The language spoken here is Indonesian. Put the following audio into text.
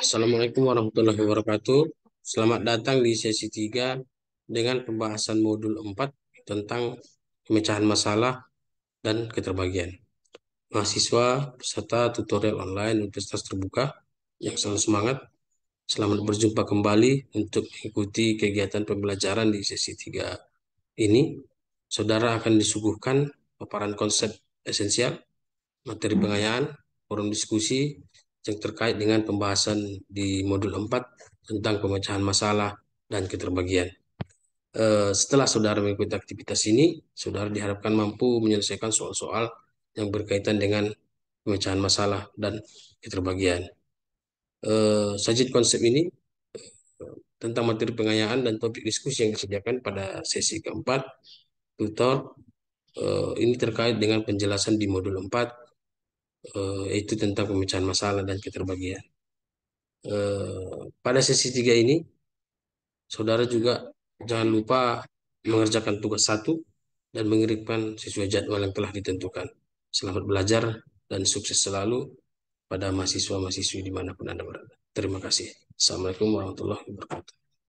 Assalamualaikum warahmatullahi wabarakatuh. Selamat datang di sesi 3 dengan pembahasan modul 4 tentang pemecahan masalah dan keterbagian. Mahasiswa peserta tutorial online Universitas Terbuka yang selalu semangat, selamat berjumpa kembali untuk mengikuti kegiatan pembelajaran di sesi 3 ini. Saudara akan disuguhkan paparan konsep esensial, materi pengayaan, forum diskusi, yang terkait dengan pembahasan di modul 4 tentang pemecahan masalah dan keterbagian. Eh, setelah saudara mengikuti aktivitas ini, saudara diharapkan mampu menyelesaikan soal-soal yang berkaitan dengan pemecahan masalah dan keterbagian. Eh, sajid konsep ini eh, tentang materi pengayaan dan topik diskusi yang disediakan pada sesi keempat, tutor, ini terkait dengan penjelasan di modul 4 uh, itu tentang pemecahan masalah dan keterbagian. Uh, pada sesi tiga ini, saudara juga jangan lupa mengerjakan tugas satu dan mengirimkan sesuai jadwal yang telah ditentukan. Selamat belajar dan sukses selalu pada mahasiswa-mahasiswi dimanapun Anda berada. Terima kasih. Assalamualaikum warahmatullahi wabarakatuh.